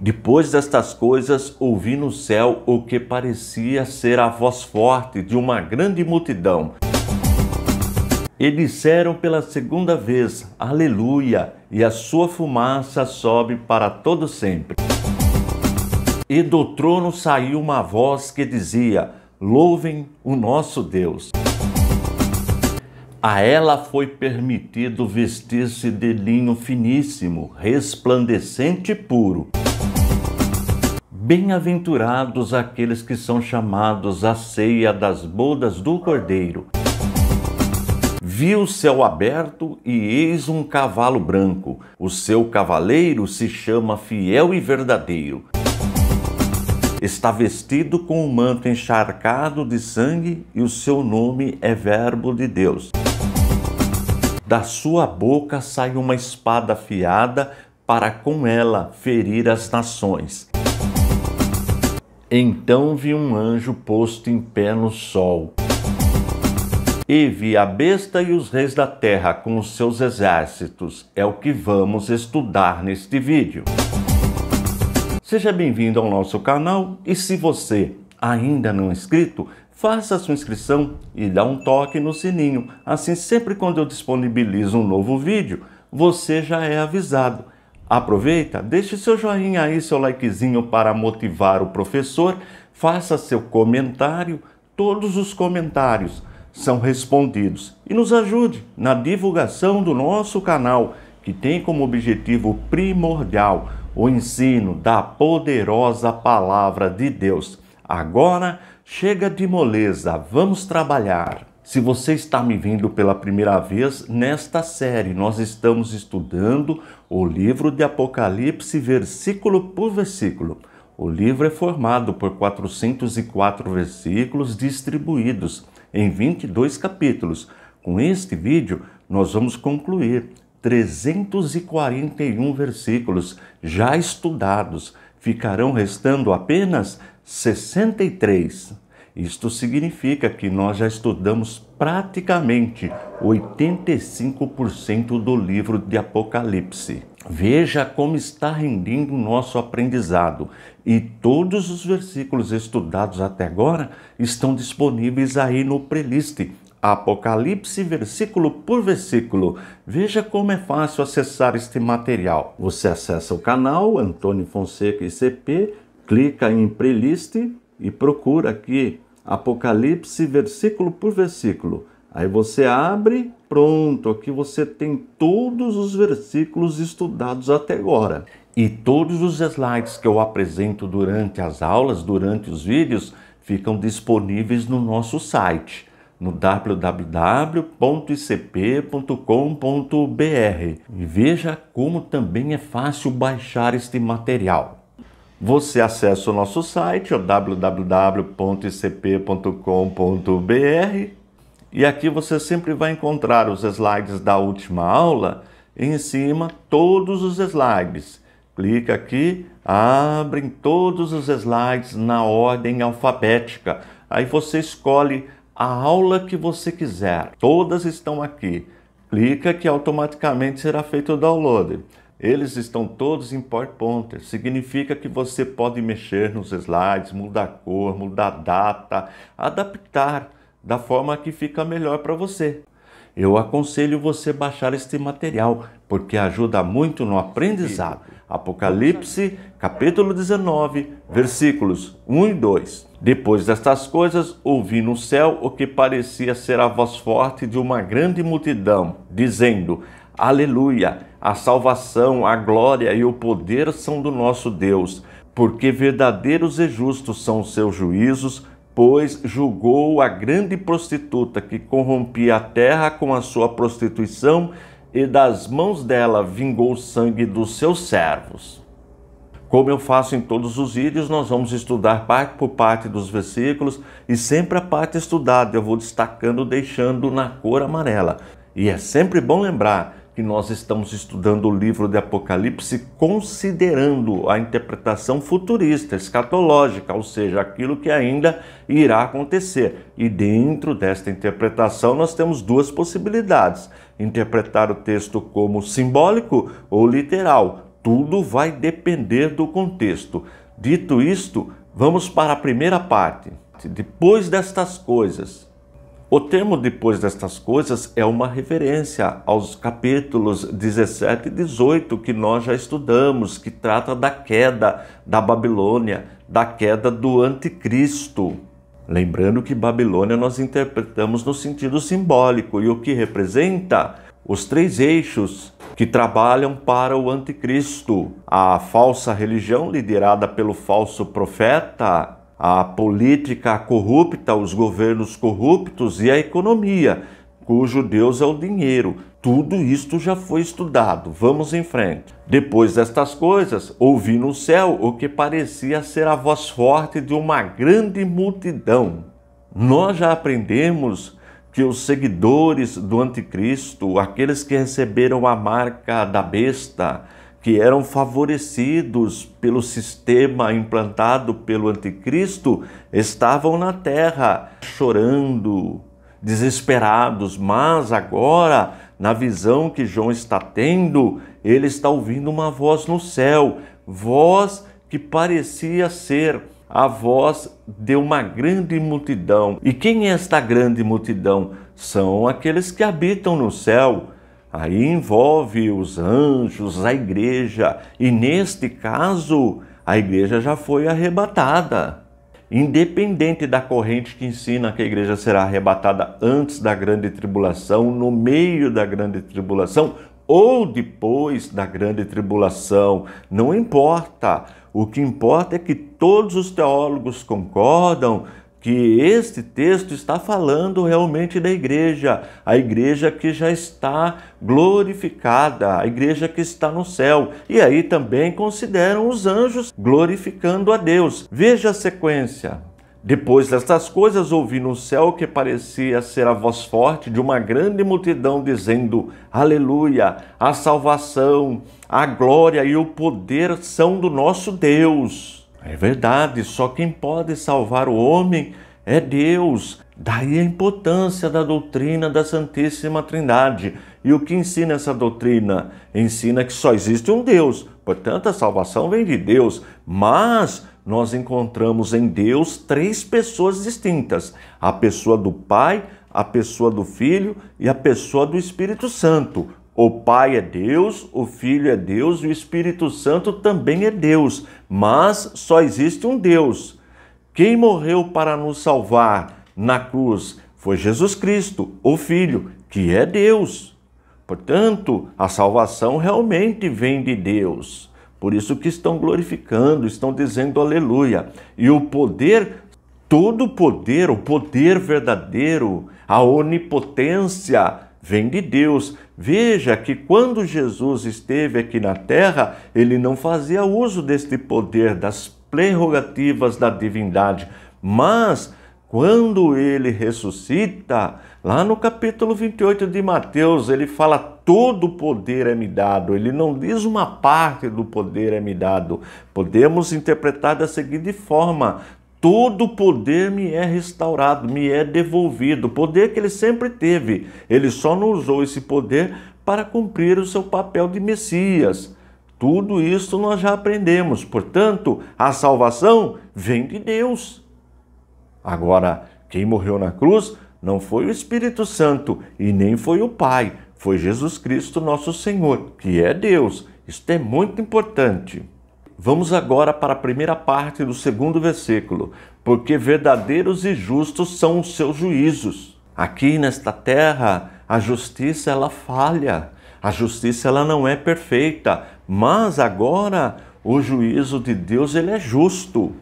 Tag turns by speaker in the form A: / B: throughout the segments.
A: Depois destas coisas, ouvi no céu o que parecia ser a voz forte de uma grande multidão. E disseram pela segunda vez: Aleluia! E a sua fumaça sobe para todo sempre. E do trono saiu uma voz que dizia: Louvem o nosso Deus. A ela foi permitido vestir-se de linho finíssimo, resplandecente e puro. Bem-aventurados aqueles que são chamados à ceia das bodas do Cordeiro. Vi o céu aberto e eis um cavalo branco. O seu cavaleiro se chama Fiel e Verdadeiro. Está vestido com um manto encharcado de sangue e o seu nome é Verbo de Deus. Da sua boca sai uma espada afiada para com ela ferir as nações então vi um anjo posto em pé no sol. E vi a besta e os reis da terra com os seus exércitos. É o que vamos estudar neste vídeo. Seja bem-vindo ao nosso canal e se você ainda não é inscrito, faça a sua inscrição e dá um toque no sininho. Assim, sempre quando eu disponibilizo um novo vídeo, você já é avisado Aproveita, deixe seu joinha aí, seu likezinho para motivar o professor, faça seu comentário, todos os comentários são respondidos. E nos ajude na divulgação do nosso canal, que tem como objetivo primordial o ensino da poderosa palavra de Deus. Agora chega de moleza, vamos trabalhar. Se você está me vendo pela primeira vez, nesta série nós estamos estudando o livro de Apocalipse, versículo por versículo. O livro é formado por 404 versículos distribuídos em 22 capítulos. Com este vídeo, nós vamos concluir 341 versículos já estudados. Ficarão restando apenas 63. Isto significa que nós já estudamos praticamente 85% do livro de Apocalipse. Veja como está rendendo o nosso aprendizado. E todos os versículos estudados até agora estão disponíveis aí no playlist Apocalipse, versículo por versículo. Veja como é fácil acessar este material. Você acessa o canal Antônio Fonseca ICP, clica em playlist e procura aqui Apocalipse, versículo por versículo. Aí você abre, pronto, aqui você tem todos os versículos estudados até agora. E todos os slides que eu apresento durante as aulas, durante os vídeos, ficam disponíveis no nosso site, no www.icp.com.br. E veja como também é fácil baixar este material. Você acessa o nosso site, www.icp.com.br, e aqui você sempre vai encontrar os slides da última aula, em cima todos os slides. Clica aqui, abrem todos os slides na ordem alfabética. Aí você escolhe a aula que você quiser. Todas estão aqui. Clica que automaticamente será feito o download. Eles estão todos em PowerPoint. Significa que você pode mexer nos slides, mudar a cor, mudar a data, adaptar da forma que fica melhor para você. Eu aconselho você baixar este material, porque ajuda muito no aprendizado. Apocalipse, capítulo 19, versículos 1 e 2. Depois destas coisas, ouvi no céu o que parecia ser a voz forte de uma grande multidão, dizendo: Aleluia! A salvação, a glória e o poder são do nosso Deus, porque verdadeiros e justos são os seus juízos, pois julgou a grande prostituta que corrompia a terra com a sua prostituição e das mãos dela vingou o sangue dos seus servos. Como eu faço em todos os vídeos, nós vamos estudar parte por parte dos versículos e sempre a parte estudada eu vou destacando, deixando na cor amarela. E é sempre bom lembrar que nós estamos estudando o livro de Apocalipse considerando a interpretação futurista, escatológica, ou seja, aquilo que ainda irá acontecer. E dentro desta interpretação nós temos duas possibilidades: interpretar o texto como simbólico ou literal. Tudo vai depender do contexto. Dito isto, vamos para a primeira parte. Depois destas coisas, o termo depois destas coisas é uma referência aos capítulos 17 e 18 que nós já estudamos, que trata da queda da Babilônia, da queda do anticristo. Lembrando que Babilônia nós interpretamos no sentido simbólico e o que representa os três eixos que trabalham para o anticristo: a falsa religião liderada pelo falso profeta, a política corrupta, os governos corruptos e a economia, cujo Deus é o dinheiro. Tudo isto já foi estudado. Vamos em frente. Depois destas coisas, ouvi no céu o que parecia ser a voz forte de uma grande multidão. Nós já aprendemos que os seguidores do Anticristo, aqueles que receberam a marca da besta, que eram favorecidos pelo sistema implantado pelo anticristo, estavam na terra chorando, desesperados, mas agora, na visão que João está tendo, ele está ouvindo uma voz no céu, voz que parecia ser a voz de uma grande multidão. E quem é esta grande multidão? São aqueles que habitam no céu Aí envolve os anjos, a igreja, e neste caso, a igreja já foi arrebatada. Independente da corrente que ensina que a igreja será arrebatada antes da grande tribulação, no meio da grande tribulação ou depois da grande tribulação, não importa. O que importa é que todos os teólogos concordam que este texto está falando realmente da igreja, a igreja que já está glorificada, a igreja que está no céu. E aí também consideram os anjos glorificando a Deus. Veja a sequência. Depois destas coisas, ouvi no céu que parecia ser a voz forte de uma grande multidão dizendo: Aleluia! A salvação, a glória e o poder são do nosso Deus é verdade, só quem pode salvar o homem é Deus. Daí a importância da doutrina da Santíssima Trindade. E o que ensina essa doutrina? Ensina que só existe um Deus, portanto, a salvação vem de Deus. Mas nós encontramos em Deus três pessoas distintas: a pessoa do Pai, a pessoa do Filho e a pessoa do Espírito Santo. O Pai é Deus, o Filho é Deus e o Espírito Santo também é Deus, mas só existe um Deus. Quem morreu para nos salvar na cruz foi Jesus Cristo, o Filho, que é Deus. Portanto, a salvação realmente vem de Deus. Por isso que estão glorificando, estão dizendo aleluia. E o poder, todo o poder, o poder verdadeiro, a onipotência vem de Deus. Veja que quando Jesus esteve aqui na terra, ele não fazia uso deste poder, das prerrogativas da divindade, mas quando ele ressuscita, lá no capítulo 28 de Mateus, ele fala: todo o poder é me dado. Ele não diz uma parte do poder é me dado. Podemos interpretar da seguinte forma: todo o poder me é restaurado, me é devolvido, o poder que ele sempre teve. Ele só não usou esse poder para cumprir o seu papel de Messias. Tudo isso nós já aprendemos. Portanto, a salvação vem de Deus. Agora, quem morreu na cruz não foi o Espírito Santo e nem foi o Pai, foi Jesus Cristo, nosso Senhor, que é Deus. Isto é muito importante. Vamos agora para a primeira parte do segundo versículo, porque verdadeiros e justos são os seus juízos. Aqui nesta terra, a justiça ela falha, a justiça ela não é perfeita, mas agora o juízo de Deus ele é justo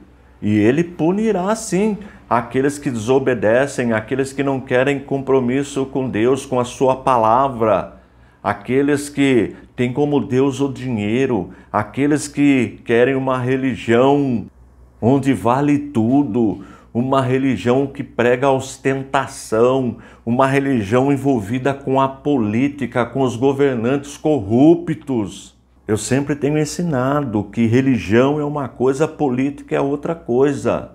A: e ele punirá sim aqueles que desobedecem, aqueles que não querem compromisso com Deus, com a sua palavra aqueles que têm como Deus o dinheiro, aqueles que querem uma religião onde vale tudo, uma religião que prega ostentação, uma religião envolvida com a política, com os governantes corruptos. Eu sempre tenho ensinado que religião é uma coisa, política é outra coisa.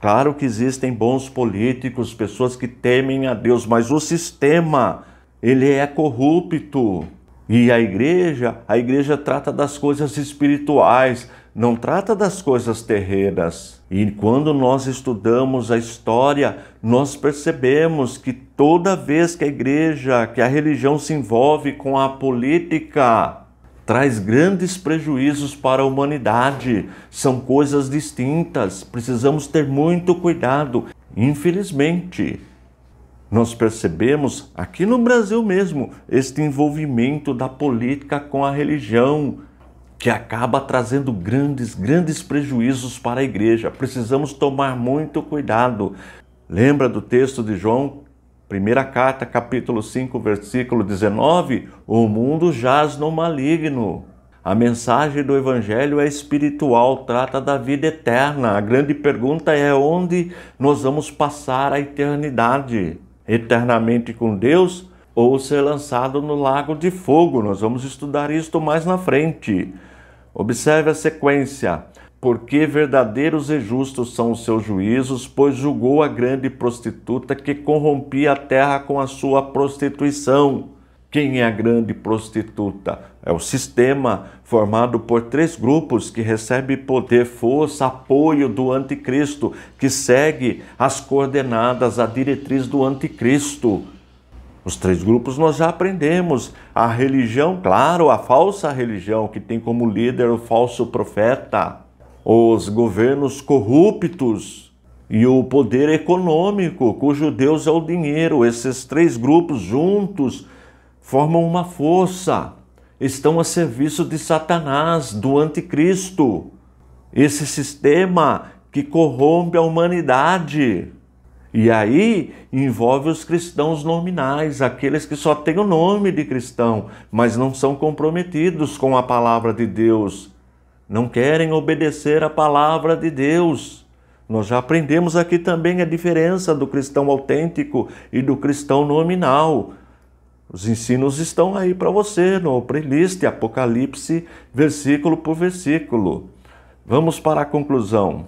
A: Claro que existem bons políticos, pessoas que temem a Deus, mas o sistema ele é corrupto. E a igreja, a igreja trata das coisas espirituais, não trata das coisas terrenas. E quando nós estudamos a história, nós percebemos que toda vez que a igreja, que a religião se envolve com a política, traz grandes prejuízos para a humanidade. São coisas distintas, precisamos ter muito cuidado. Infelizmente, nós percebemos aqui no Brasil mesmo este envolvimento da política com a religião, que acaba trazendo grandes, grandes prejuízos para a igreja. Precisamos tomar muito cuidado. Lembra do texto de João, primeira carta, capítulo 5, versículo 19? O mundo jaz no maligno. A mensagem do Evangelho é espiritual, trata da vida eterna. A grande pergunta é onde nós vamos passar a eternidade eternamente com Deus ou ser lançado no lago de fogo. Nós vamos estudar isto mais na frente. Observe a sequência. Porque verdadeiros e justos são os seus juízos, pois julgou a grande prostituta que corrompia a terra com a sua prostituição. Quem é a grande prostituta? É o sistema formado por três grupos que recebe poder, força, apoio do anticristo, que segue as coordenadas, a diretriz do anticristo. Os três grupos nós já aprendemos. A religião, claro, a falsa religião, que tem como líder o falso profeta, os governos corruptos e o poder econômico, cujo Deus é o dinheiro. Esses três grupos juntos formam uma força, estão a serviço de Satanás, do Anticristo. Esse sistema que corrompe a humanidade. E aí envolve os cristãos nominais, aqueles que só têm o nome de cristão, mas não são comprometidos com a palavra de Deus, não querem obedecer a palavra de Deus. Nós já aprendemos aqui também a diferença do cristão autêntico e do cristão nominal. Os ensinos estão aí para você no playlist Apocalipse, versículo por versículo. Vamos para a conclusão.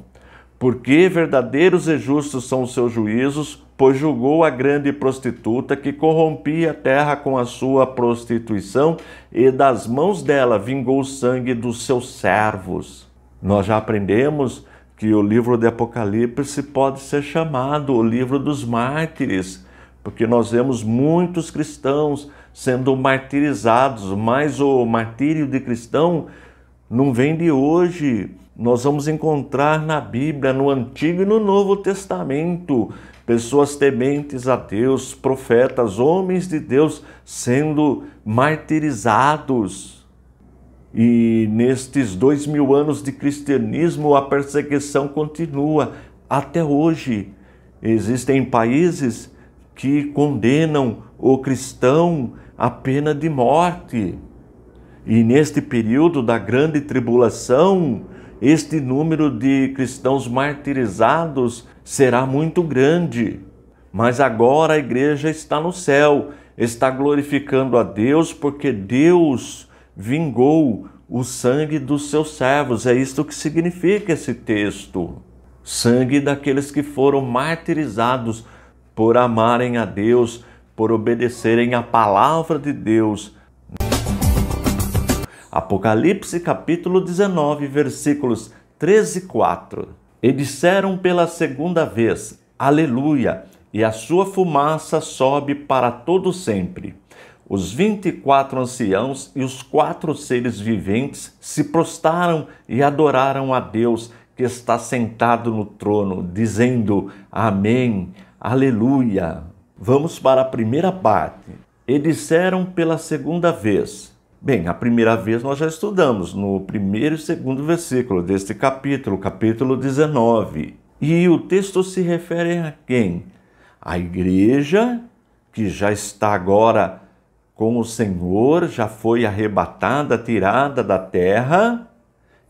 A: Porque verdadeiros e justos são os seus juízos, pois julgou a grande prostituta que corrompia a terra com a sua prostituição, e das mãos dela vingou o sangue dos seus servos. Nós já aprendemos que o livro de Apocalipse pode ser chamado o livro dos mártires porque nós vemos muitos cristãos sendo martirizados, mas o martírio de cristão não vem de hoje. Nós vamos encontrar na Bíblia, no Antigo e no Novo Testamento, pessoas tementes a Deus, profetas, homens de Deus sendo martirizados. E nestes dois mil anos de cristianismo, a perseguição continua até hoje. Existem países que condenam o cristão à pena de morte. E neste período da grande tribulação, este número de cristãos martirizados será muito grande. Mas agora a igreja está no céu, está glorificando a Deus porque Deus vingou o sangue dos seus servos. É isto que significa esse texto. Sangue daqueles que foram martirizados por amarem a Deus, por obedecerem à palavra de Deus. Apocalipse capítulo 19, versículos 13 e 4. E disseram pela segunda vez: Aleluia! E a sua fumaça sobe para todo sempre. Os vinte e quatro anciãos e os quatro seres viventes se prostaram e adoraram a Deus que está sentado no trono, dizendo: Amém. Aleluia! Vamos para a primeira parte. E disseram pela segunda vez. Bem, a primeira vez nós já estudamos no primeiro e segundo versículo deste capítulo, capítulo 19. E o texto se refere a quem? A igreja que já está agora com o Senhor, já foi arrebatada, tirada da terra,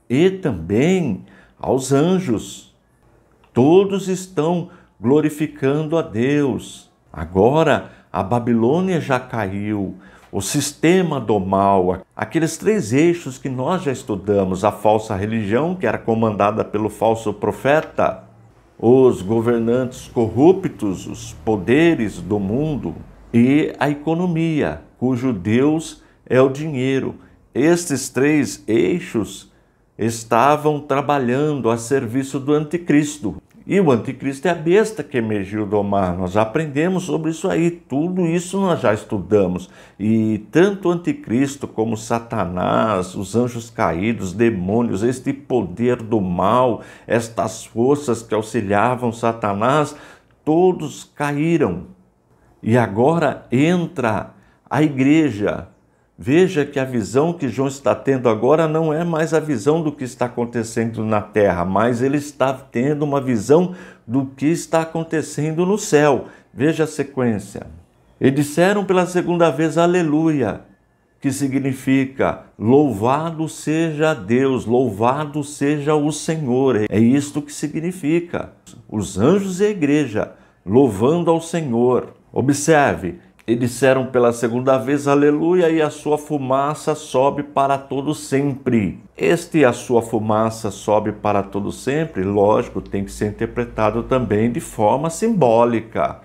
A: e também aos anjos. Todos estão glorificando a Deus. Agora a Babilônia já caiu, o sistema do mal, aqueles três eixos que nós já estudamos, a falsa religião, que era comandada pelo falso profeta, os governantes corruptos, os poderes do mundo e a economia, cujo Deus é o dinheiro. Estes três eixos estavam trabalhando a serviço do anticristo. E o anticristo é a besta que emergiu do mar. Nós já aprendemos sobre isso aí, tudo isso nós já estudamos. E tanto o anticristo como Satanás, os anjos caídos, demônios, este poder do mal, estas forças que auxiliavam Satanás, todos caíram. E agora entra a igreja, Veja que a visão que João está tendo agora não é mais a visão do que está acontecendo na terra, mas ele está tendo uma visão do que está acontecendo no céu. Veja a sequência. E disseram pela segunda vez aleluia, que significa louvado seja Deus, louvado seja o Senhor. É isto que significa. Os anjos e a igreja louvando ao Senhor. Observe, e disseram pela segunda vez aleluia, e a sua fumaça sobe para todo sempre. Este a sua fumaça sobe para todo sempre, lógico, tem que ser interpretado também de forma simbólica.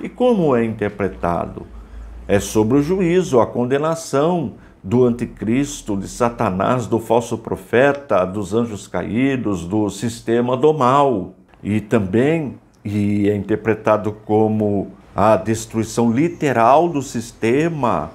A: E como é interpretado? É sobre o juízo, a condenação do anticristo, de Satanás, do falso profeta, dos anjos caídos, do sistema do mal. E também e é interpretado como a destruição literal do sistema.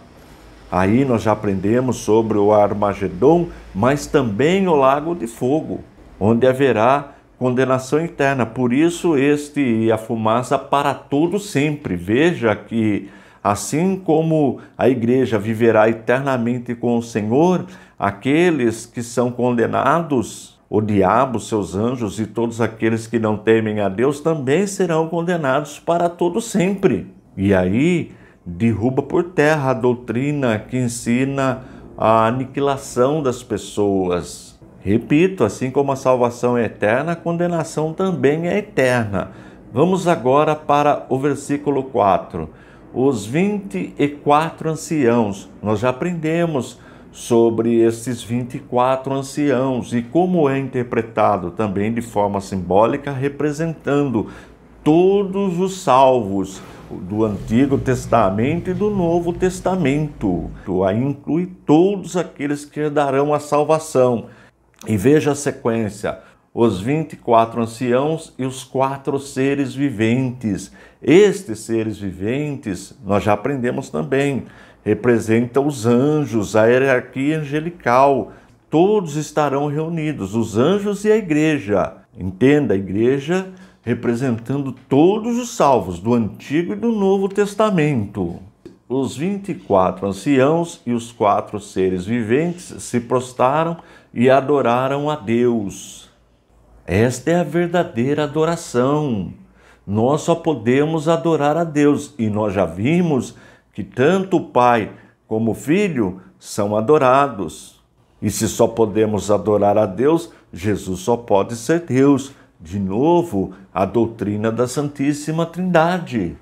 A: Aí nós já aprendemos sobre o Armagedon, mas também o Lago de Fogo, onde haverá condenação eterna. Por isso, este e a fumaça para todo sempre. Veja que, assim como a igreja viverá eternamente com o Senhor, aqueles que são condenados o diabo, seus anjos e todos aqueles que não temem a Deus também serão condenados para todo sempre. E aí derruba por terra a doutrina que ensina a aniquilação das pessoas. Repito, assim como a salvação é eterna, a condenação também é eterna. Vamos agora para o versículo 4. Os 24 anciãos, nós já aprendemos sobre esses 24 anciãos e como é interpretado também de forma simbólica, representando todos os salvos do Antigo Testamento e do Novo Testamento. Aí inclui todos aqueles que darão a salvação. E veja a sequência: os 24 anciãos e os quatro seres viventes. Estes seres viventes, nós já aprendemos também, representa os anjos, a hierarquia angelical. Todos estarão reunidos, os anjos e a igreja. Entenda, a igreja representando todos os salvos do Antigo e do Novo Testamento. Os 24 anciãos e os quatro seres viventes se prostaram e adoraram a Deus. Esta é a verdadeira adoração. Nós só podemos adorar a Deus e nós já vimos que tanto o Pai como o Filho são adorados. E se só podemos adorar a Deus, Jesus só pode ser Deus. De novo, a doutrina da Santíssima Trindade.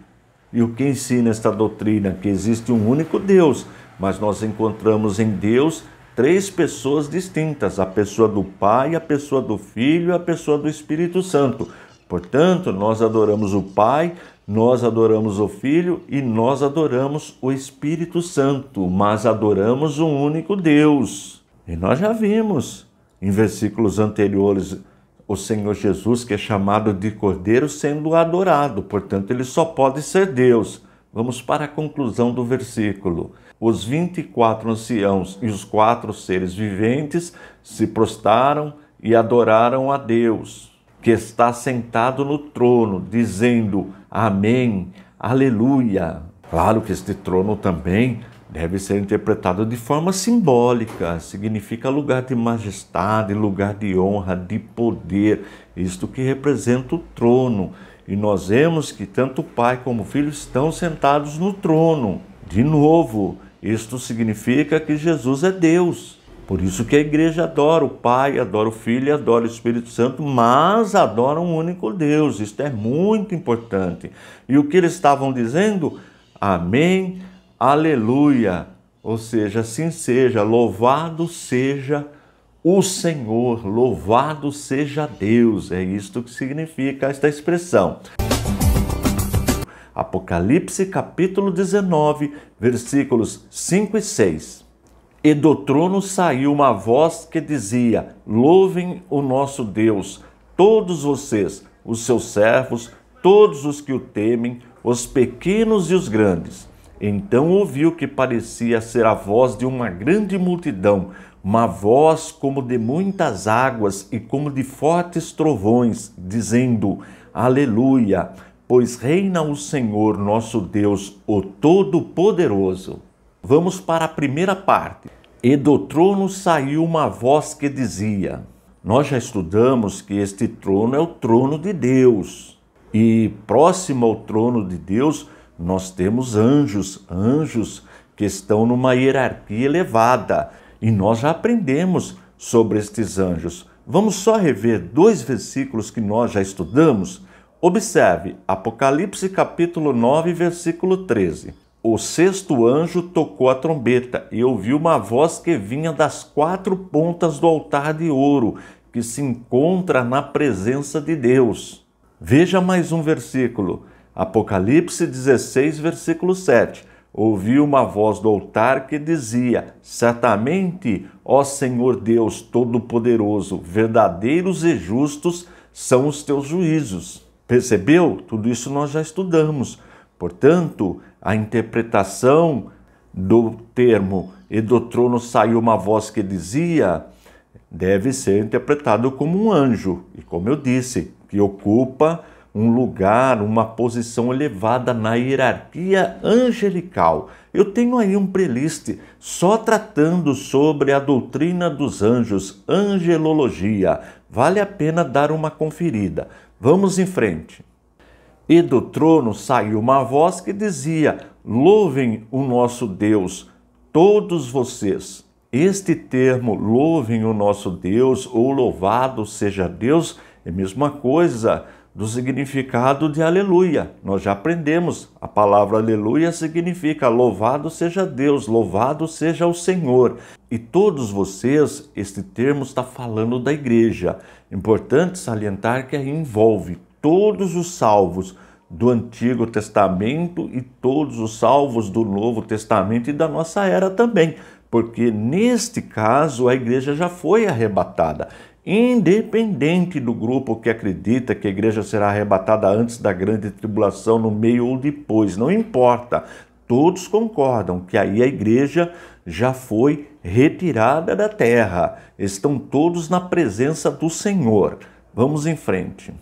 A: E o que ensina esta doutrina? Que existe um único Deus, mas nós encontramos em Deus três pessoas distintas: a pessoa do Pai, a pessoa do Filho e a pessoa do Espírito Santo. Portanto, nós adoramos o Pai, nós adoramos o Filho e nós adoramos o Espírito Santo, mas adoramos um único Deus. E nós já vimos em versículos anteriores o Senhor Jesus, que é chamado de Cordeiro, sendo adorado, portanto, ele só pode ser Deus. Vamos para a conclusão do versículo. Os 24 anciãos e os quatro seres viventes se prostaram e adoraram a Deus que está sentado no trono, dizendo Amém, Aleluia. Claro que este trono também deve ser interpretado de forma simbólica, significa lugar de majestade, lugar de honra, de poder, isto que representa o trono. E nós vemos que tanto o Pai como o Filho estão sentados no trono. De novo, isto significa que Jesus é Deus. Por isso que a igreja adora o Pai, adora o Filho, adora o Espírito Santo, mas adora um único Deus. Isto é muito importante. E o que eles estavam dizendo? Amém, aleluia. Ou seja, assim seja, louvado seja o Senhor, louvado seja Deus. É isto que significa esta expressão. Apocalipse capítulo 19, versículos 5 e 6. E do trono saiu uma voz que dizia: Louvem o nosso Deus, todos vocês, os seus servos, todos os que o temem, os pequenos e os grandes. Então ouviu que parecia ser a voz de uma grande multidão, uma voz como de muitas águas e como de fortes trovões, dizendo: Aleluia! Pois reina o Senhor nosso Deus, o Todo-Poderoso. Vamos para a primeira parte. E do trono saiu uma voz que dizia: Nós já estudamos que este trono é o trono de Deus. E próximo ao trono de Deus, nós temos anjos, anjos que estão numa hierarquia elevada. E nós já aprendemos sobre estes anjos. Vamos só rever dois versículos que nós já estudamos? Observe Apocalipse capítulo 9, versículo 13 o sexto anjo tocou a trombeta e ouviu uma voz que vinha das quatro pontas do altar de ouro que se encontra na presença de Deus. Veja mais um versículo, Apocalipse 16, versículo 7. Ouviu uma voz do altar que dizia: Certamente, ó Senhor Deus Todo-Poderoso, verdadeiros e justos são os teus juízos. Percebeu? Tudo isso nós já estudamos. Portanto, a interpretação do termo e do trono saiu uma voz que dizia, deve ser interpretado como um anjo, e como eu disse, que ocupa um lugar, uma posição elevada na hierarquia angelical. Eu tenho aí um playlist só tratando sobre a doutrina dos anjos, angelologia. Vale a pena dar uma conferida. Vamos em frente. E do trono saiu uma voz que dizia: Louvem o nosso Deus, todos vocês. Este termo, louvem o nosso Deus, ou louvado seja Deus, é a mesma coisa do significado de aleluia. Nós já aprendemos, a palavra aleluia significa louvado seja Deus, louvado seja o Senhor. E todos vocês, este termo está falando da igreja. Importante salientar que envolve todos os salvos do Antigo Testamento e todos os salvos do Novo Testamento e da nossa era também, porque neste caso a igreja já foi arrebatada. Independente do grupo que acredita que a igreja será arrebatada antes da grande tribulação, no meio ou depois, não importa. Todos concordam que aí a igreja já foi retirada da terra. Estão todos na presença do Senhor. Vamos em frente.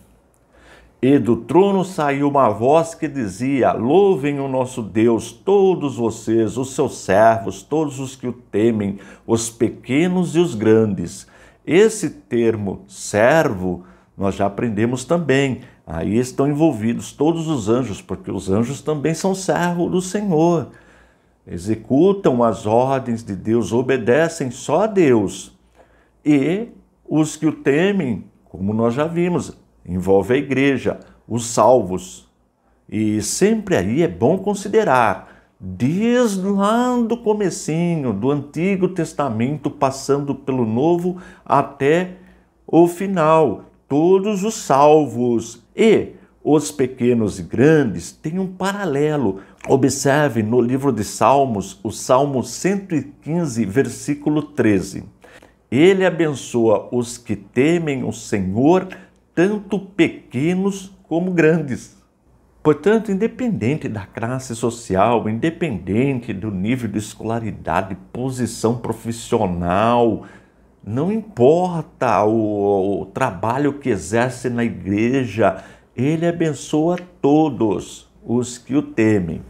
A: E do trono saiu uma voz que dizia: Louvem o nosso Deus, todos vocês, os seus servos, todos os que o temem, os pequenos e os grandes. Esse termo servo nós já aprendemos também. Aí estão envolvidos todos os anjos, porque os anjos também são servos do Senhor. Executam as ordens de Deus, obedecem só a Deus. E os que o temem, como nós já vimos, envolve a igreja, os salvos. E sempre aí é bom considerar, desde lá do comecinho do Antigo Testamento, passando pelo Novo até o final, todos os salvos e os pequenos e grandes têm um paralelo. Observe no livro de Salmos, o Salmo 115, versículo 13. Ele abençoa os que temem o Senhor tanto pequenos como grandes. Portanto, independente da classe social, independente do nível de escolaridade, posição profissional, não importa o, o, trabalho que exerce na igreja, ele abençoa todos os que o temem.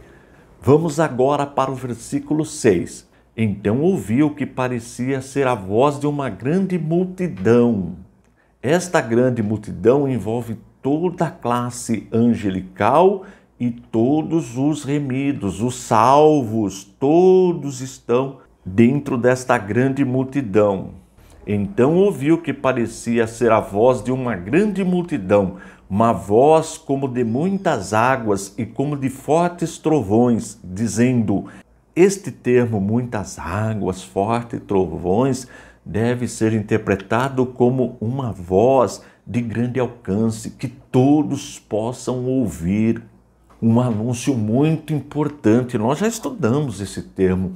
A: Vamos agora para o versículo 6. Então ouviu que parecia ser a voz de uma grande multidão, esta grande multidão envolve toda a classe angelical e todos os remidos, os salvos, todos estão dentro desta grande multidão. Então ouviu que parecia ser a voz de uma grande multidão, uma voz como de muitas águas e como de fortes trovões, dizendo: Este termo, muitas águas, fortes trovões, deve ser interpretado como uma voz de grande alcance que todos possam ouvir. Um anúncio muito importante. Nós já estudamos esse termo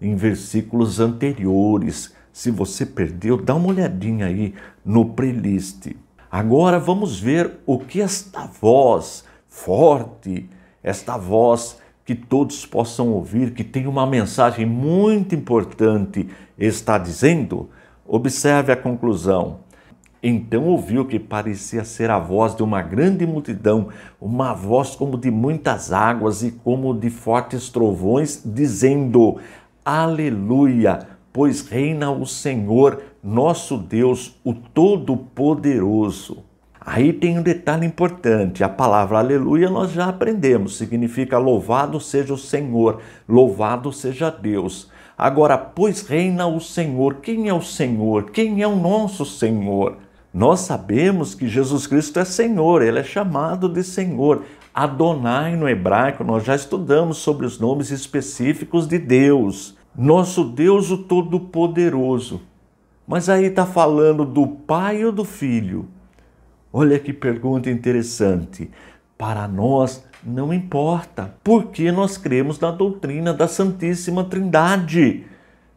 A: em versículos anteriores. Se você perdeu, dá uma olhadinha aí no playlist. Agora vamos ver o que esta voz forte, esta voz que todos possam ouvir, que tem uma mensagem muito importante está dizendo? Observe a conclusão. Então ouviu que parecia ser a voz de uma grande multidão, uma voz como de muitas águas e como de fortes trovões, dizendo: Aleluia, pois reina o Senhor, nosso Deus, o Todo-Poderoso. Aí tem um detalhe importante: a palavra aleluia nós já aprendemos, significa louvado seja o Senhor, louvado seja Deus. Agora, pois reina o Senhor. Quem é o Senhor? Quem é o nosso Senhor? Nós sabemos que Jesus Cristo é Senhor, ele é chamado de Senhor. Adonai no hebraico, nós já estudamos sobre os nomes específicos de Deus. Nosso Deus, o Todo-Poderoso. Mas aí está falando do Pai ou do Filho? Olha que pergunta interessante. Para nós, não importa, porque nós cremos na doutrina da Santíssima Trindade.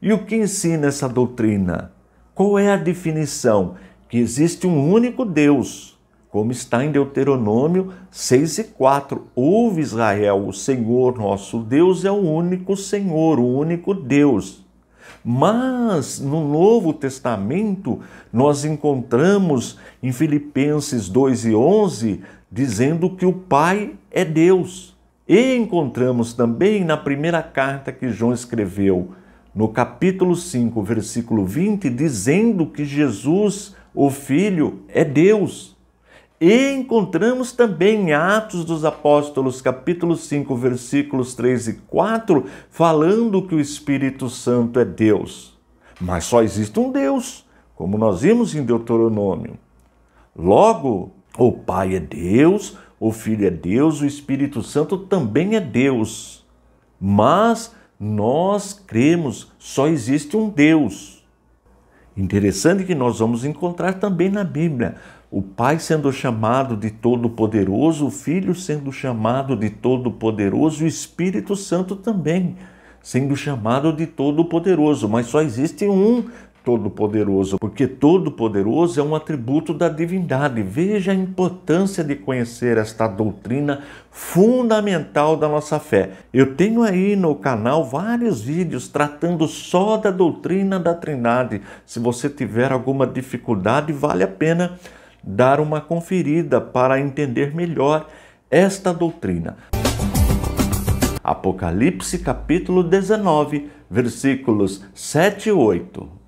A: E o que ensina essa doutrina? Qual é a definição? Que existe um único Deus, como está em Deuteronômio 6 e 4. Ouve Israel, o Senhor nosso Deus é o único Senhor, o único Deus. Mas no Novo Testamento nós encontramos em Filipenses 2 e 11 dizendo que o Pai é Deus. E encontramos também na primeira carta que João escreveu, no capítulo 5, versículo 20, dizendo que Jesus, o Filho, é Deus. E encontramos também em Atos dos Apóstolos, capítulo 5, versículos 3 e 4, falando que o Espírito Santo é Deus. Mas só existe um Deus, como nós vimos em Deuteronômio. Logo, o Pai é Deus, o Filho é Deus, o Espírito Santo também é Deus. Mas nós cremos, só existe um Deus. Interessante que nós vamos encontrar também na Bíblia o Pai sendo chamado de Todo-Poderoso, o Filho sendo chamado de Todo-Poderoso, o Espírito Santo também sendo chamado de Todo-Poderoso, mas só existe um Todo-Poderoso, porque Todo-Poderoso é um atributo da divindade. Veja a importância de conhecer esta doutrina fundamental da nossa fé. Eu tenho aí no canal vários vídeos tratando só da doutrina da Trindade. Se você tiver alguma dificuldade, vale a pena dar uma conferida para entender melhor esta doutrina. Apocalipse capítulo 19, versículos 7 e 8.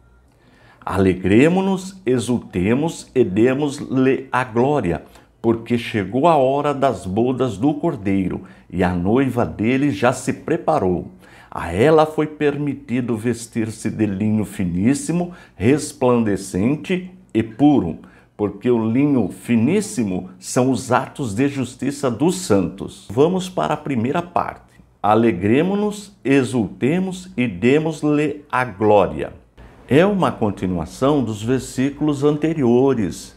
A: Alegremos-nos, exultemos e demos-lhe a glória, porque chegou a hora das bodas do Cordeiro, e a noiva dele já se preparou. A ela foi permitido vestir-se de linho finíssimo, resplandecente e puro, porque o linho finíssimo são os atos de justiça dos santos. Vamos para a primeira parte. Alegremos-nos, exultemos e demos-lhe a glória é uma continuação dos versículos anteriores.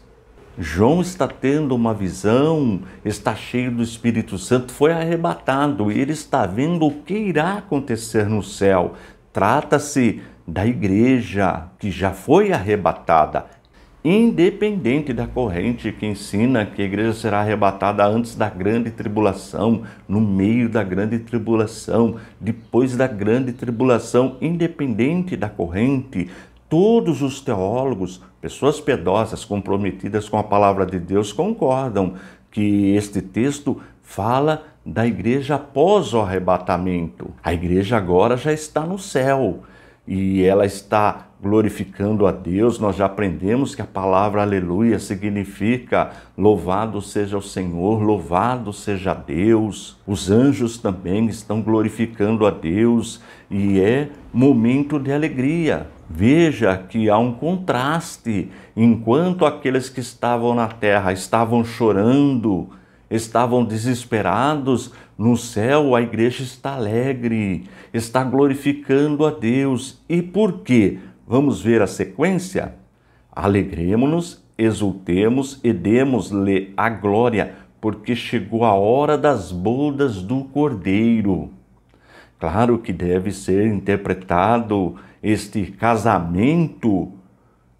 A: João está tendo uma visão, está cheio do Espírito Santo, foi arrebatado e ele está vendo o que irá acontecer no céu. Trata-se da igreja que já foi arrebatada independente da corrente que ensina que a igreja será arrebatada antes da grande tribulação, no meio da grande tribulação, depois da grande tribulação, independente da corrente, todos os teólogos, pessoas piedosas comprometidas com a palavra de Deus, concordam que este texto fala da igreja após o arrebatamento. A igreja agora já está no céu e ela está glorificando a Deus. Nós já aprendemos que a palavra aleluia significa louvado seja o Senhor, louvado seja Deus. Os anjos também estão glorificando a Deus e é momento de alegria. Veja que há um contraste. Enquanto aqueles que estavam na terra estavam chorando, estavam desesperados, no céu a igreja está alegre, está glorificando a Deus. E por quê? Vamos ver a sequência? Alegremos-nos, exultemos e demos-lhe a glória, porque chegou a hora das bodas do Cordeiro. Claro que deve ser interpretado este casamento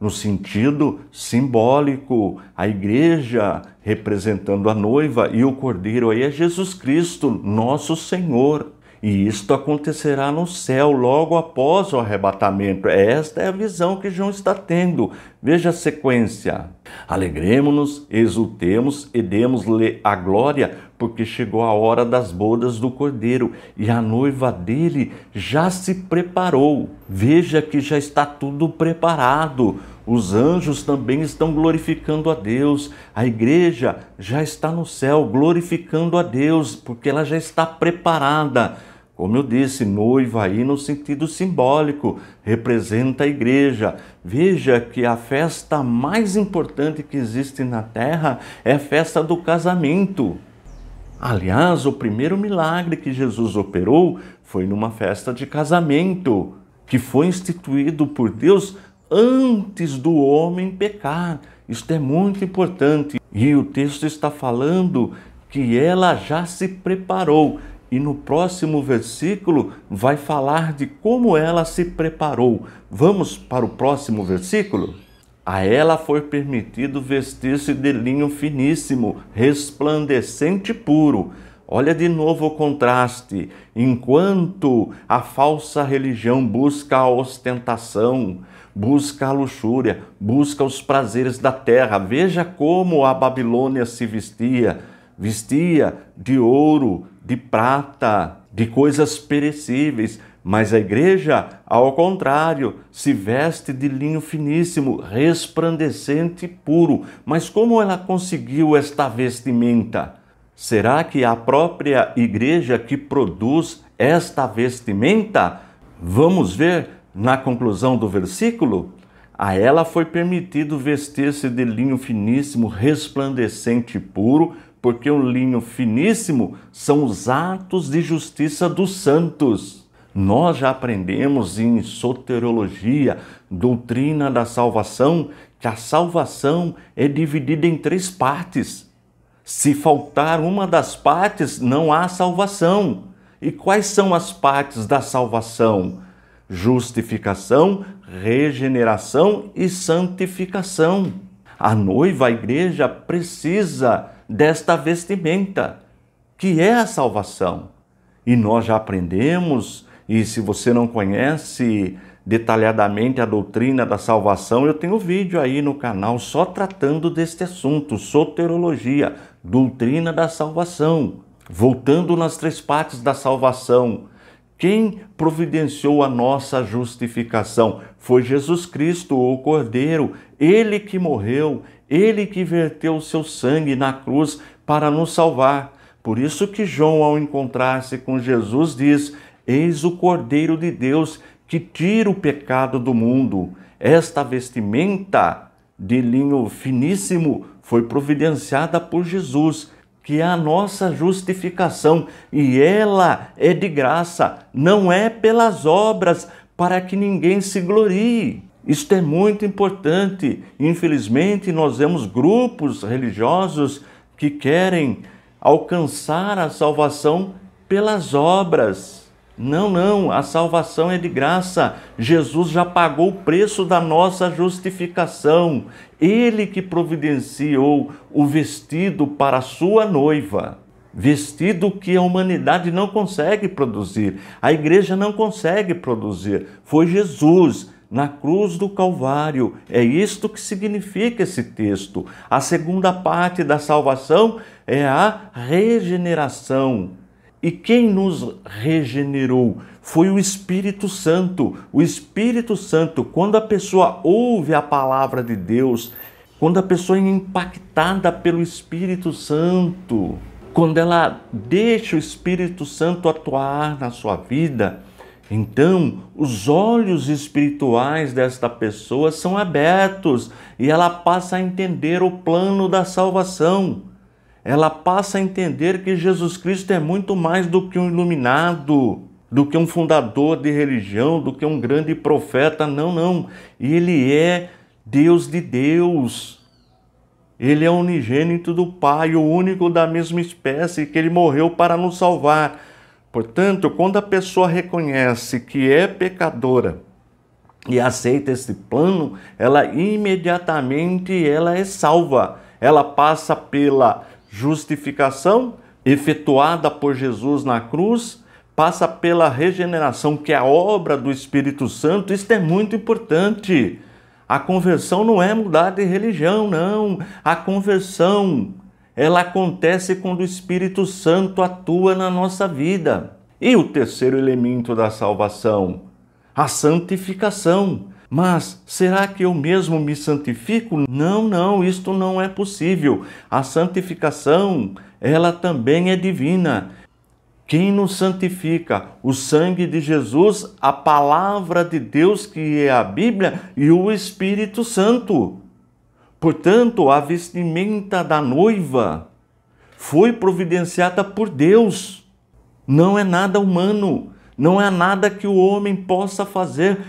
A: no sentido simbólico, a igreja representando a noiva e o cordeiro aí é Jesus Cristo, nosso Senhor. E isto acontecerá no céu logo após o arrebatamento. Esta é a visão que João está tendo. Veja a sequência. Alegremos-nos, exultemos e demos-lhe a glória, porque chegou a hora das bodas do Cordeiro e a noiva dele já se preparou. Veja que já está tudo preparado. Os anjos também estão glorificando a Deus. A igreja já está no céu glorificando a Deus, porque ela já está preparada como eu disse, noiva aí no sentido simbólico, representa a igreja. Veja que a festa mais importante que existe na terra é a festa do casamento. Aliás, o primeiro milagre que Jesus operou foi numa festa de casamento, que foi instituído por Deus antes do homem pecar. Isto é muito importante. E o texto está falando que ela já se preparou, e no próximo versículo vai falar de como ela se preparou. Vamos para o próximo versículo? A ela foi permitido vestir-se de linho finíssimo, resplandecente e puro. Olha de novo o contraste. Enquanto a falsa religião busca a ostentação, busca a luxúria, busca os prazeres da terra, veja como a Babilônia se vestia: vestia de ouro, de prata, de coisas perecíveis, mas a igreja, ao contrário, se veste de linho finíssimo, resplandecente e puro. Mas como ela conseguiu esta vestimenta? Será que a própria igreja que produz esta vestimenta? Vamos ver na conclusão do versículo? A ela foi permitido vestir-se de linho finíssimo, resplandecente e puro, porque um linho finíssimo são os atos de justiça dos santos. Nós já aprendemos em soteriologia, doutrina da salvação, que a salvação é dividida em três partes. Se faltar uma das partes, não há salvação. E quais são as partes da salvação? Justificação, regeneração e santificação. A noiva, a igreja, precisa desta vestimenta, que é a salvação. E nós já aprendemos, e se você não conhece detalhadamente a doutrina da salvação, eu tenho um vídeo aí no canal só tratando deste assunto, soterologia, doutrina da salvação. Voltando nas três partes da salvação, quem providenciou a nossa justificação? Foi Jesus Cristo, o Cordeiro, ele que morreu, ele que verteu o seu sangue na cruz para nos salvar. Por isso que João, ao encontrar-se com Jesus, diz: Eis o Cordeiro de Deus que tira o pecado do mundo. Esta vestimenta de linho finíssimo foi providenciada por Jesus que é a nossa justificação, e ela é de graça, não é pelas obras, para que ninguém se glorie. Isto é muito importante. Infelizmente, nós vemos grupos religiosos que querem alcançar a salvação pelas obras. Não, não, a salvação é de graça. Jesus já pagou o preço da nossa justificação. Ele que providenciou o vestido para a sua noiva. Vestido que a humanidade não consegue produzir, a igreja não consegue produzir. Foi Jesus na cruz do Calvário. É isto que significa esse texto. A segunda parte da salvação é a regeneração e quem nos regenerou foi o Espírito Santo. O Espírito Santo, quando a pessoa ouve a palavra de Deus, quando a pessoa é impactada pelo Espírito Santo, quando ela deixa o Espírito Santo atuar na sua vida, então, os olhos espirituais desta pessoa são abertos e ela passa a entender o plano da salvação ela passa a entender que Jesus Cristo é muito mais do que um iluminado, do que um fundador de religião, do que um grande profeta. Não, não. Ele é Deus de Deus. Ele é unigênito do Pai, o único da mesma espécie, que ele morreu para nos salvar. Portanto, quando a pessoa reconhece que é pecadora e aceita esse plano, ela imediatamente ela é salva. Ela passa pela Justificação efetuada por Jesus na cruz passa pela regeneração, que é a obra do Espírito Santo. Isto é muito importante. A conversão não é mudar de religião, não. A conversão, ela acontece quando o Espírito Santo atua na nossa vida. E o terceiro elemento da salvação, a santificação. Mas será que eu mesmo me santifico? Não, não, isto não é possível. A santificação, ela também é divina. Quem nos santifica? O sangue de Jesus, a palavra de Deus, que é a Bíblia, e o Espírito Santo. Portanto, a vestimenta da noiva foi providenciada por Deus. Não é nada humano, não é nada que o homem possa fazer,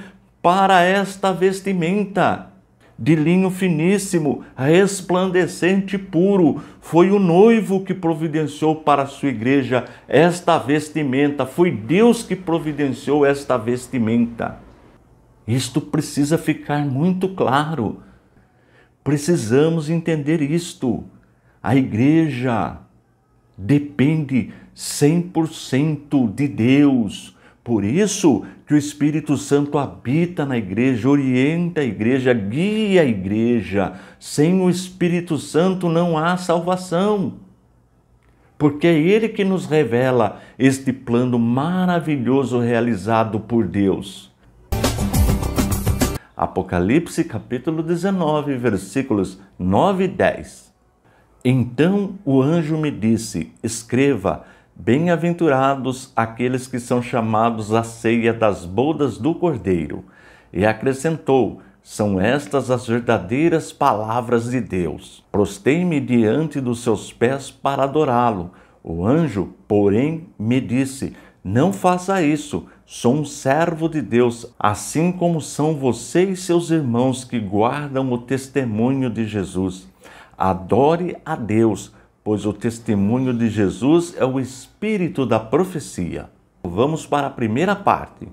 A: para esta vestimenta. De linho finíssimo, resplandecente e puro, foi o noivo que providenciou para a sua igreja esta vestimenta, foi Deus que providenciou esta vestimenta. Isto precisa ficar muito claro. Precisamos entender isto. A igreja depende 100% de Deus. Por isso que o Espírito Santo habita na igreja, orienta a igreja, guia a igreja. Sem o Espírito Santo não há salvação. Porque é Ele que nos revela este plano maravilhoso realizado por Deus. Apocalipse capítulo 19, versículos 9 e 10. Então o anjo me disse: Escreva Bem-aventurados aqueles que são chamados à ceia das bodas do Cordeiro. E acrescentou: São estas as verdadeiras palavras de Deus. Prostei-me diante dos seus pés para adorá-lo. O anjo, porém, me disse: Não faça isso. Sou um servo de Deus, assim como são você e seus irmãos que guardam o testemunho de Jesus. Adore a Deus pois o testemunho de Jesus é o espírito da profecia. Vamos para a primeira parte.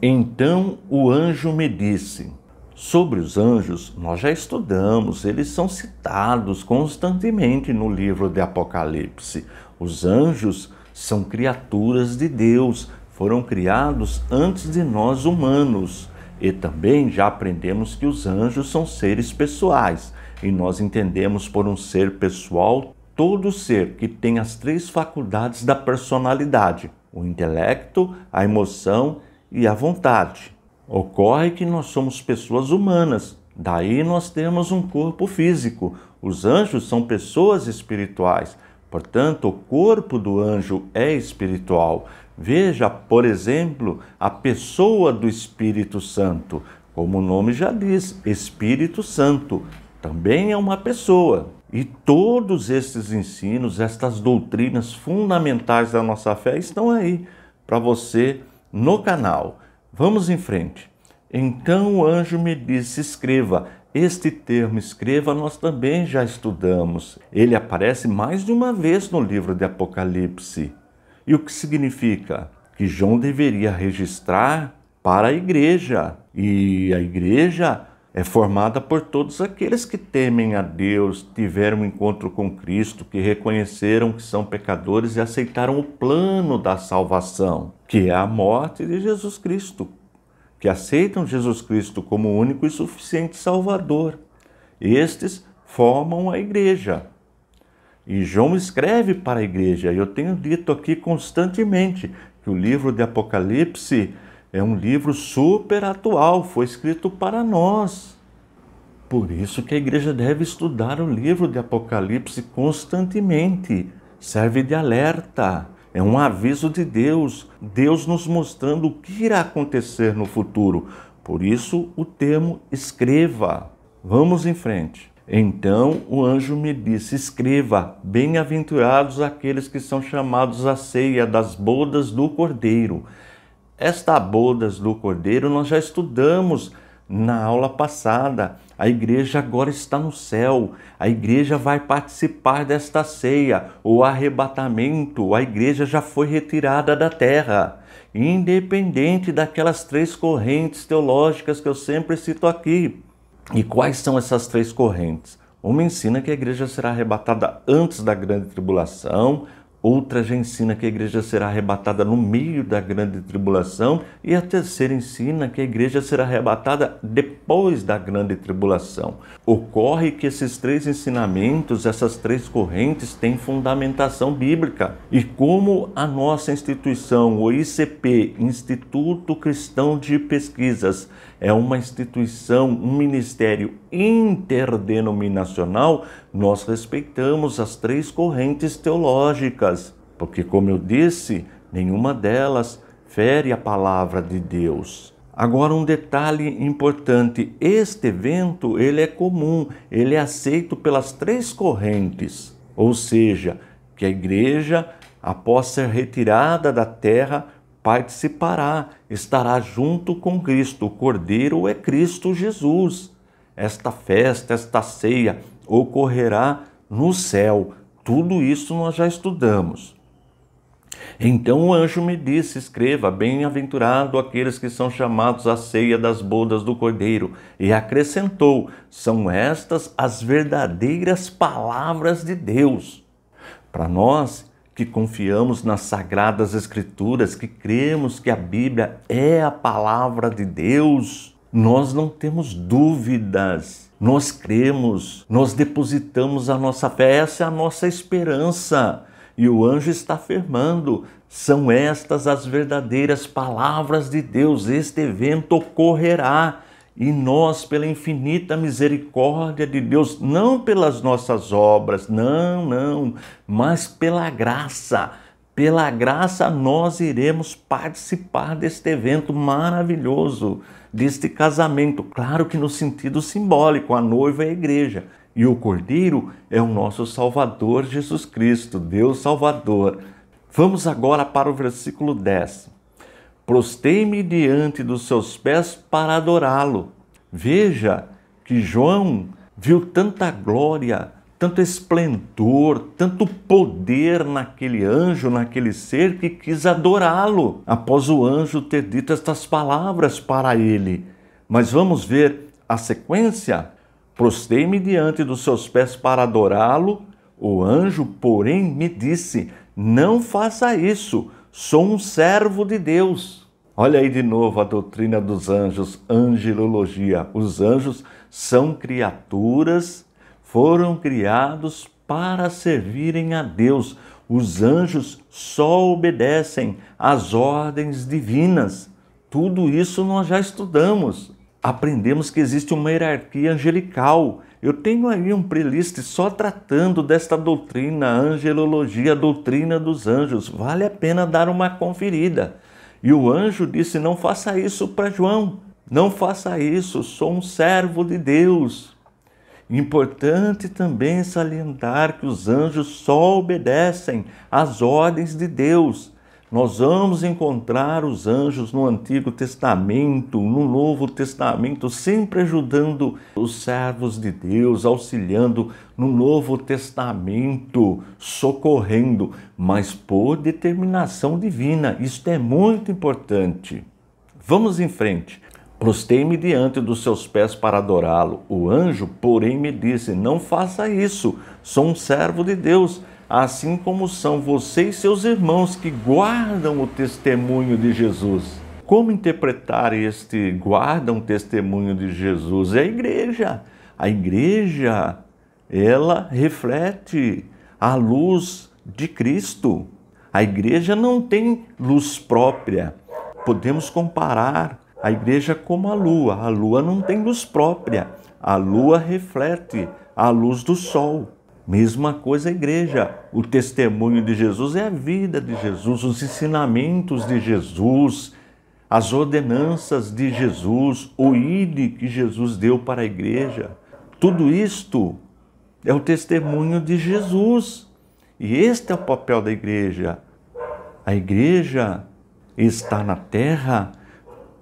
A: Então o anjo me disse: Sobre os anjos, nós já estudamos, eles são citados constantemente no livro de Apocalipse. Os anjos são criaturas de Deus, foram criados antes de nós humanos. E também já aprendemos que os anjos são seres pessoais, e nós entendemos por um ser pessoal todo ser que tem as três faculdades da personalidade, o intelecto, a emoção e a vontade. Ocorre que nós somos pessoas humanas, daí nós temos um corpo físico. Os anjos são pessoas espirituais, portanto, o corpo do anjo é espiritual. Veja, por exemplo, a pessoa do Espírito Santo. Como o nome já diz, Espírito Santo também é uma pessoa. E todos esses ensinos, estas doutrinas fundamentais da nossa fé estão aí para você no canal. Vamos em frente. Então o anjo me disse: escreva. Este termo escreva nós também já estudamos. Ele aparece mais de uma vez no livro de Apocalipse. E o que significa? Que João deveria registrar para a igreja. E a igreja é formada por todos aqueles que temem a Deus, tiveram um encontro com Cristo, que reconheceram que são pecadores e aceitaram o plano da salvação, que é a morte de Jesus Cristo, que aceitam Jesus Cristo como único e suficiente Salvador. Estes formam a igreja. E João escreve para a igreja, eu tenho dito aqui constantemente que o livro de Apocalipse é um livro super atual, foi escrito para nós. Por isso que a igreja deve estudar o livro de Apocalipse constantemente. Serve de alerta, é um aviso de Deus, Deus nos mostrando o que irá acontecer no futuro. Por isso o termo escreva. Vamos em frente. Então o anjo me disse: Escreva, bem-aventurados aqueles que são chamados à ceia das bodas do Cordeiro. Esta bodas do Cordeiro nós já estudamos na aula passada. A igreja agora está no céu. A igreja vai participar desta ceia, o arrebatamento. A igreja já foi retirada da terra. Independente daquelas três correntes teológicas que eu sempre cito aqui. E quais são essas três correntes? Uma ensina que a igreja será arrebatada antes da grande tribulação, outra já ensina que a igreja será arrebatada no meio da grande tribulação, e a terceira ensina que a igreja será arrebatada depois da grande tribulação. Ocorre que esses três ensinamentos, essas três correntes, têm fundamentação bíblica. E como a nossa instituição, o ICP, Instituto Cristão de Pesquisas, é uma instituição, um ministério interdenominacional, nós respeitamos as três correntes teológicas, porque, como eu disse, nenhuma delas fere a palavra de Deus. Agora um detalhe importante, este evento ele é comum, ele é aceito pelas três correntes, ou seja, que a igreja após ser retirada da terra participará, estará junto com Cristo. O Cordeiro é Cristo Jesus. Esta festa, esta ceia ocorrerá no céu. Tudo isso nós já estudamos. Então o anjo me disse: Escreva, bem-aventurado aqueles que são chamados à ceia das bodas do Cordeiro. E acrescentou: São estas as verdadeiras palavras de Deus. Para nós que confiamos nas sagradas Escrituras, que cremos que a Bíblia é a palavra de Deus, nós não temos dúvidas. Nós cremos, nós depositamos a nossa fé, essa é a nossa esperança. E o anjo está afirmando: são estas as verdadeiras palavras de Deus, este evento ocorrerá e nós, pela infinita misericórdia de Deus, não pelas nossas obras, não, não, mas pela graça, pela graça nós iremos participar deste evento maravilhoso, deste casamento. Claro que no sentido simbólico, a noiva é a igreja e o cordeiro é o nosso Salvador Jesus Cristo, Deus Salvador. Vamos agora para o versículo 10. Prostei-me diante dos seus pés para adorá-lo. Veja que João viu tanta glória, tanto esplendor, tanto poder naquele anjo, naquele ser que quis adorá-lo, após o anjo ter dito estas palavras para ele. Mas vamos ver a sequência. Prostei-me diante dos seus pés para adorá-lo. O anjo, porém, me disse: Não faça isso sou um servo de Deus. Olha aí de novo a doutrina dos anjos, angelologia. Os anjos são criaturas, foram criados para servirem a Deus. Os anjos só obedecem às ordens divinas. Tudo isso nós já estudamos. Aprendemos que existe uma hierarquia angelical eu tenho aí um playlist só tratando desta doutrina, angelologia, a doutrina dos anjos. Vale a pena dar uma conferida. E o anjo disse: Não faça isso para João, não faça isso, sou um servo de Deus. Importante também salientar que os anjos só obedecem às ordens de Deus nós vamos encontrar os anjos no Antigo Testamento, no Novo Testamento, sempre ajudando os servos de Deus, auxiliando no Novo Testamento, socorrendo, mas por determinação divina. Isto é muito importante. Vamos em frente. Prostei-me diante dos seus pés para adorá-lo. O anjo, porém, me disse: Não faça isso, sou um servo de Deus assim como são você e seus irmãos que guardam o testemunho de Jesus. Como interpretar este guardam o testemunho de Jesus? É a igreja. A igreja, ela reflete a luz de Cristo. A igreja não tem luz própria. Podemos comparar a igreja como a lua. A lua não tem luz própria. A lua reflete a luz do sol. Mesma coisa a igreja. O testemunho de Jesus é a vida de Jesus, os ensinamentos de Jesus, as ordenanças de Jesus, o ID que Jesus deu para a igreja. Tudo isto é o testemunho de Jesus. E este é o papel da igreja. A igreja está na terra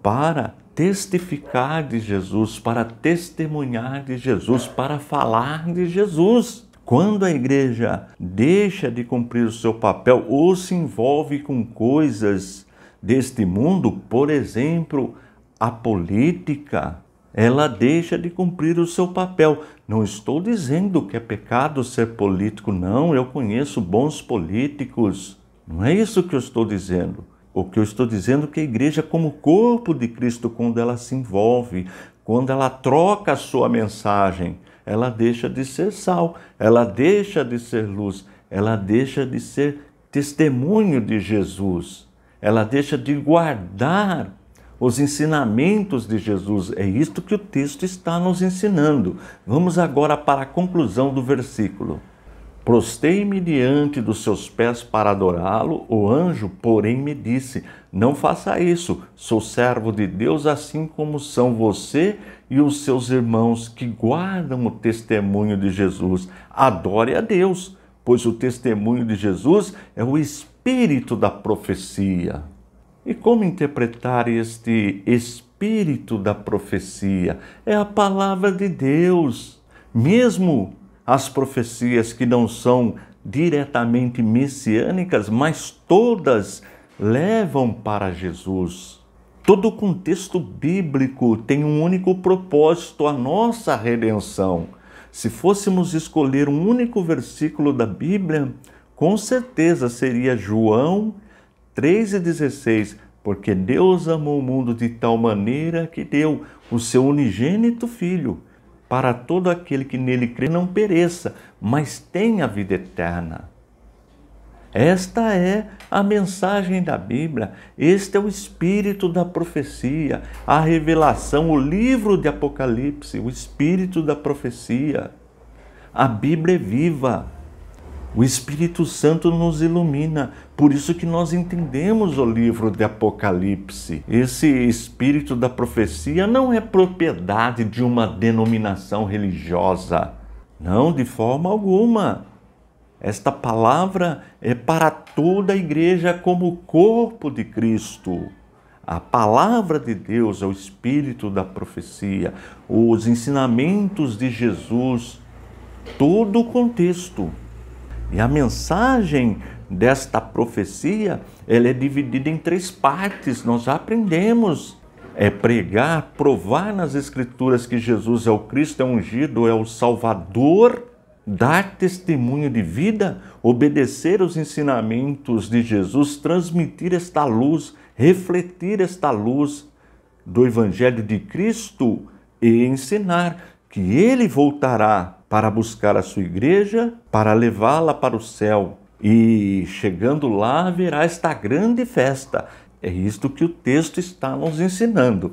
A: para testificar de Jesus, para testemunhar de Jesus, para falar de Jesus. Quando a igreja deixa de cumprir o seu papel ou se envolve com coisas deste mundo, por exemplo, a política, ela deixa de cumprir o seu papel. Não estou dizendo que é pecado ser político, não. Eu conheço bons políticos. Não é isso que eu estou dizendo. O que eu estou dizendo é que a igreja, como corpo de Cristo, quando ela se envolve, quando ela troca a sua mensagem ela deixa de ser sal, ela deixa de ser luz, ela deixa de ser testemunho de Jesus, ela deixa de guardar os ensinamentos de Jesus. É isto que o texto está nos ensinando. Vamos agora para a conclusão do versículo. Prostei-me diante dos seus pés para adorá-lo. O anjo, porém, me disse: Não faça isso. Sou servo de Deus, assim como são você e os seus irmãos que guardam o testemunho de Jesus. Adore a Deus, pois o testemunho de Jesus é o espírito da profecia. E como interpretar este espírito da profecia? É a palavra de Deus. Mesmo as profecias que não são diretamente messiânicas, mas todas levam para Jesus. Todo o contexto bíblico tem um único propósito, a nossa redenção. Se fôssemos escolher um único versículo da Bíblia, com certeza seria João 3,16, porque Deus amou o mundo de tal maneira que deu o seu unigênito Filho para todo aquele que nele crê não pereça, mas tenha vida eterna. Esta é a mensagem da Bíblia, este é o espírito da profecia, a revelação, o livro de Apocalipse, o espírito da profecia. A Bíblia é viva, o Espírito Santo nos ilumina, por isso que nós entendemos o livro de Apocalipse. Esse espírito da profecia não é propriedade de uma denominação religiosa, não de forma alguma. Esta palavra é para toda a igreja como o corpo de Cristo. A palavra de Deus é o espírito da profecia, os ensinamentos de Jesus, todo o contexto e a mensagem desta profecia, ela é dividida em três partes. Nós já aprendemos é pregar, provar nas escrituras que Jesus é o Cristo, é ungido, é o Salvador, dar testemunho de vida, obedecer os ensinamentos de Jesus, transmitir esta luz, refletir esta luz do evangelho de Cristo e ensinar que ele voltará para buscar a sua igreja, para levá-la para o céu. E chegando lá, haverá esta grande festa. É isto que o texto está nos ensinando.